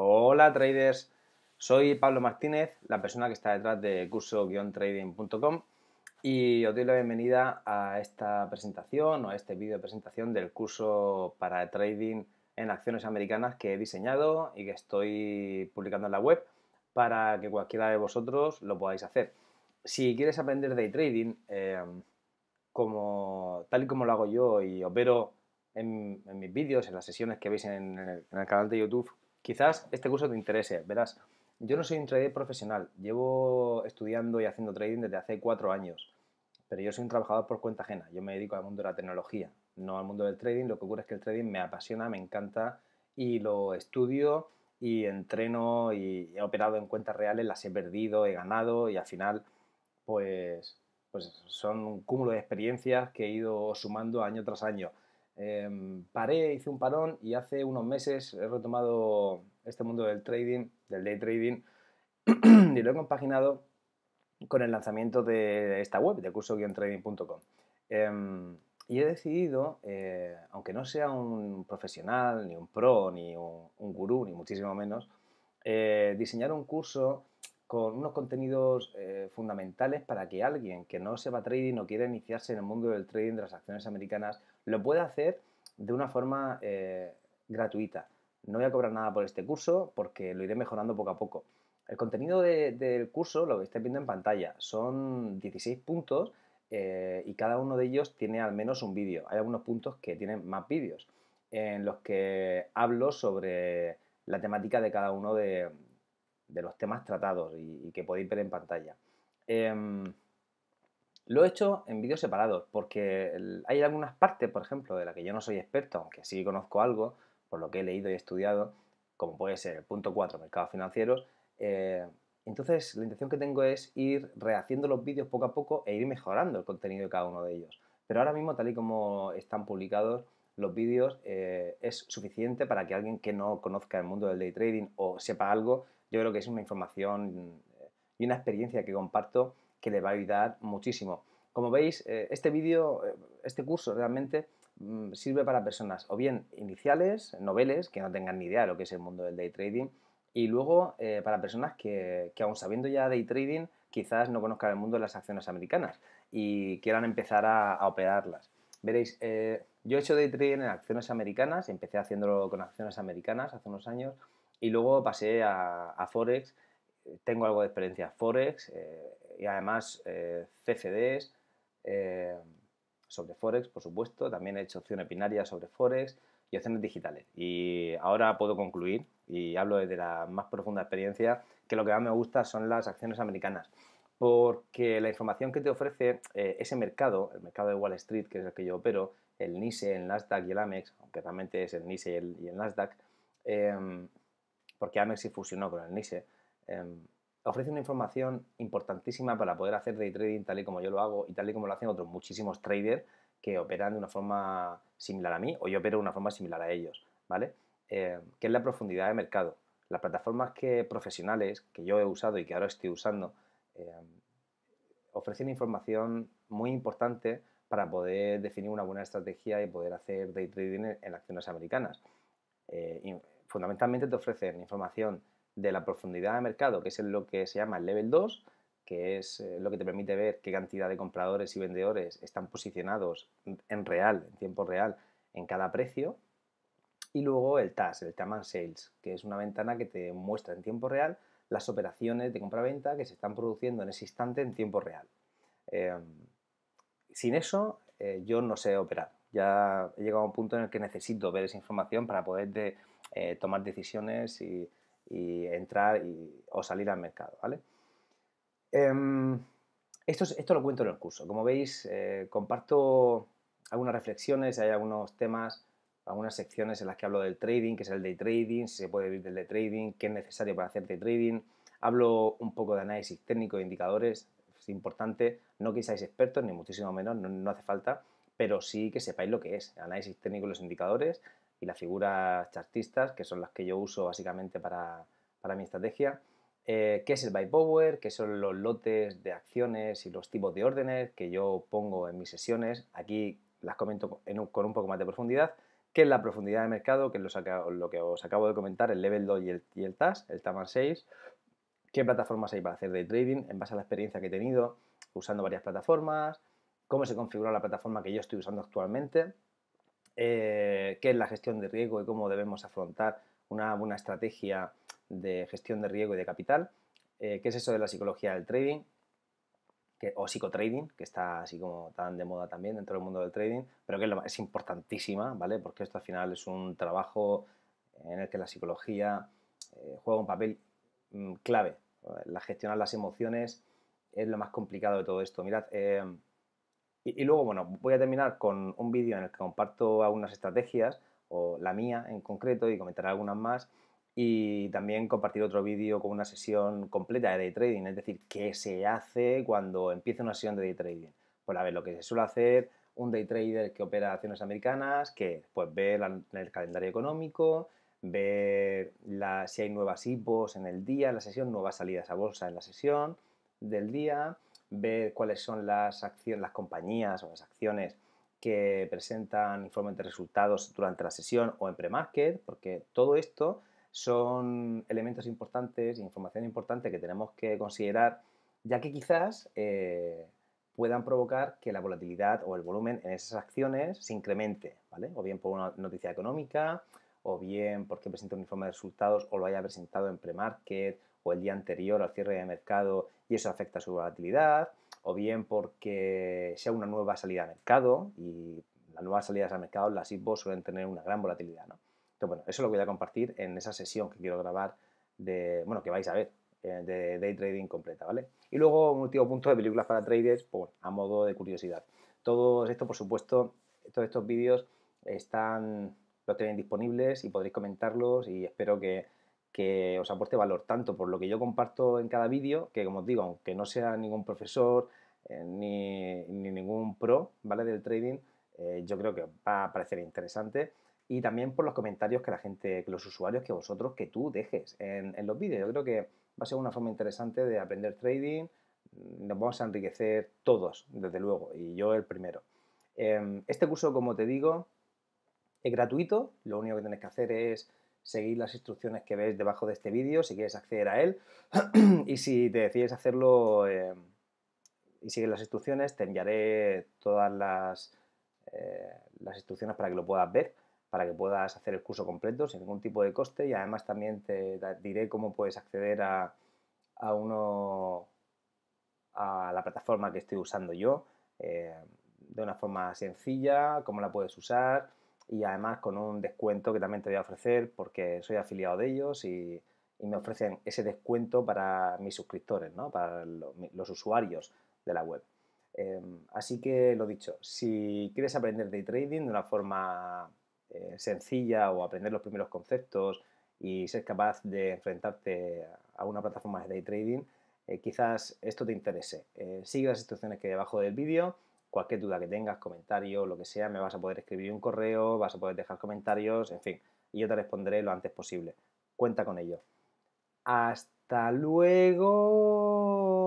Hola traders, soy Pablo Martínez, la persona que está detrás de curso-trading.com y os doy la bienvenida a esta presentación o a este vídeo de presentación del curso para trading en acciones americanas que he diseñado y que estoy publicando en la web para que cualquiera de vosotros lo podáis hacer. Si quieres aprender day trading, em, como, tal y como lo hago yo y opero en, en mis vídeos, en las sesiones que veis en el canal de YouTube, quizás este curso te interese. Verás, yo no soy un trader profesional, llevo estudiando y haciendo trading desde hace cuatro años, pero yo soy un trabajador por cuenta ajena, yo me dedico al mundo de la tecnología, no al mundo del trading, lo que ocurre es que el trading me apasiona, me encanta y lo estudio y entreno y he operado en cuentas reales, las he perdido, he ganado y al final pues, pues son un cúmulo de experiencias que he ido sumando año tras año. Em, paré, hice un parón y hace unos meses he retomado este mundo del trading, del day trading, y lo he compaginado con el lanzamiento de esta web, de curso-trading.com. Em, y he decidido, eh, aunque no sea un profesional, ni un pro, ni un, un gurú, ni muchísimo menos, eh, diseñar un curso con unos contenidos eh, fundamentales para que alguien que no se va a trading o quiera iniciarse en el mundo del trading de las acciones americanas lo pueda hacer de una forma eh, gratuita. No voy a cobrar nada por este curso porque lo iré mejorando poco a poco. El contenido del curso lo que estáis viendo en pantalla. Son 16 puntos eh, y cada uno de ellos tiene al menos un vídeo. Hay algunos puntos que tienen más vídeos en los que hablo sobre la temática de cada uno de, de los temas tratados y, que podéis ver en pantalla. Em, lo he hecho en vídeos separados porque hay algunas partes, por ejemplo, de las que yo no soy experto, aunque sí conozco algo, por lo que he leído y estudiado, como puede ser el punto 4, mercado financiero. Eh, entonces, la intención que tengo es ir rehaciendo los vídeos poco a poco e ir mejorando el contenido de cada uno de ellos. Pero ahora mismo, tal y como están publicados, los vídeos eh, es suficiente para que alguien que no conozca el mundo del day trading o sepa algo, yo creo que es una información eh, y una experiencia que comparto que le va a ayudar muchísimo. Como veis, eh, este vídeo, este curso realmente mm, sirve para personas o bien iniciales, noveles, que no tengan ni idea de lo que es el mundo del day trading, y luego para personas que, que aún sabiendo ya day trading, quizás no conozcan el mundo de las acciones americanas y quieran empezar a, operarlas. Veréis, yo he hecho day trading en acciones americanas, empecé haciéndolo con acciones americanas hace unos años y luego pasé a, Forex. Tengo algo de experiencia Forex eh, y además eh, CFDs eh, sobre Forex, por supuesto. También he hecho opciones binarias sobre Forex y opciones digitales. Y ahora puedo concluir y hablo desde la más profunda experiencia que lo que más me gusta son las acciones americanas porque la información que te ofrece eh, ese mercado, el mercado de Wall Street, que es el que yo opero, el NISE, el Nasdaq y el AMEX, aunque realmente es el NISE y el, Nasdaq, em, porque AMEX se fusionó con el NISE, em, ofrece una información importantísima para poder hacer day trading tal y como yo lo hago y tal y como lo hacen otros muchísimos traders que operan de una forma similar a mí o yo opero de una forma similar a ellos, ¿vale? Em, que es la profundidad de mercado. Las plataformas que, profesionales que yo he usado y que ahora estoy usando Em, ofrecen información muy importante para poder definir una buena estrategia y poder hacer day trading en, acciones americanas. Eh, fundamentalmente te ofrecen información de la profundidad de mercado, que es lo que se llama el level 2, que es eh, lo que te permite ver qué cantidad de compradores y vendedores están posicionados en real, en tiempo real, en cada precio. Y luego el TAS, el Taman Sales, que es una ventana que te muestra en tiempo real las operaciones de compra-venta que se están produciendo en ese instante en tiempo real. Em, sin eso, eh, yo no sé operar. Ya he llegado a un punto en el que necesito ver esa información para poder eh, tomar decisiones y, entrar y, o salir al mercado. ¿vale? Em, esto, esto, lo cuento en el curso. Como veis, eh, comparto algunas reflexiones, hay algunos temas algunas secciones en las que hablo del trading, que es el day trading, si se puede vivir del day trading, qué es necesario para hacer day trading. Hablo un poco de análisis técnico de indicadores, es importante, no que seáis expertos, ni muchísimo menos, no, hace falta, pero sí que sepáis lo que es, análisis técnico de los indicadores y las figuras chartistas, que son las que yo uso básicamente para, para mi estrategia. Eh, qué es el buy power, qué son los lotes de acciones y los tipos de órdenes que yo pongo en mis sesiones. Aquí las comento con un poco más de profundidad qué es la profundidad de mercado, que es lo, que os acabo de comentar, el level 2 y el, TAS, el TAMAN 6, qué plataformas hay para hacer de trading en base a la experiencia que he tenido usando varias plataformas, cómo se configura la plataforma que yo estoy usando actualmente, eh, qué es la gestión de riesgo y cómo debemos afrontar una buena estrategia de gestión de riesgo y de capital, eh, qué es eso de la psicología del trading, o psicotrading, que está así como tan de moda también dentro del mundo del trading, pero que es importantísima, ¿vale? Porque esto al final es un trabajo en el que la psicología eh, juega un papel mm, clave. La gestionar las emociones es lo más complicado de todo esto. Mirad, eh, y, y, luego, bueno, voy a terminar con un vídeo en el que comparto algunas estrategias, o la mía en concreto, y comentaré algunas más, y también compartir otro vídeo con una sesión completa de day trading, es decir, qué se hace cuando empieza una sesión de day trading. Pues a ver, lo que se suele hacer un day trader que opera acciones americanas, que pues ve el calendario económico, ve si hay nuevas IPOs en el día, en la sesión, nuevas salidas a bolsa en la sesión del día, ver cuáles son las acciones, las compañías o las acciones que presentan informes de resultados durante la sesión o en pre-market, porque todo esto son elementos importantes, información importante que tenemos que considerar, ya que quizás eh, puedan provocar que la volatilidad o el volumen en esas acciones se incremente, ¿vale? O bien por una noticia económica, o bien porque presenta un informe de resultados o lo haya presentado en pre-market o el día anterior al cierre de mercado y eso afecta su volatilidad, o bien porque sea una nueva salida al mercado y las nuevas salidas al mercado, las IBOs suelen tener una gran volatilidad, ¿no? Entonces, bueno, eso lo voy a compartir en esa sesión que quiero grabar de, bueno, que vais a ver, eh, de day trading completa, ¿vale? Y luego un último punto de películas para traders, por, pues, a modo de curiosidad. Todo esto, por supuesto, todos estos vídeos están, los tenéis disponibles y podréis comentarlos y espero que, os aporte valor, tanto por lo que yo comparto en cada vídeo, que como os digo, aunque no sea ningún profesor eh, ni, ningún pro, ¿vale? Del trading, eh, yo creo que va a parecer interesante y también por los comentarios que la gente, que los usuarios, que vosotros, que tú dejes en, los vídeos. Yo creo que va a ser una forma interesante de aprender trading, mm, nos vamos a enriquecer todos, desde luego, y yo el primero. Em, este curso, como te digo, es gratuito, lo único que tienes que hacer es seguir las instrucciones que ves debajo de este vídeo si quieres acceder a él y si te decides hacerlo em, y sigues las instrucciones te enviaré todas las, eh, las instrucciones para que lo puedas ver para que puedas hacer el curso completo sin ningún tipo de coste y además también te diré cómo puedes acceder a, uno a la plataforma que estoy usando yo eh, de una forma sencilla, cómo la puedes usar y además con un descuento que también te voy a ofrecer porque soy afiliado de ellos y, me ofrecen ese descuento para mis suscriptores, ¿no? para los, usuarios de la web. Eh, así que lo dicho, si quieres aprender day trading de una forma eh, sencilla o aprender los primeros conceptos y ser capaz de enfrentarte a una plataforma de day trading, eh, quizás esto te interese. Eh, sigue las instrucciones que hay debajo del vídeo. Cualquier duda que tengas, comentario, lo que sea, me vas a poder escribir un correo, vas a poder dejar comentarios, en fin, y yo te responderé lo antes posible. Cuenta con ello. Hasta luego.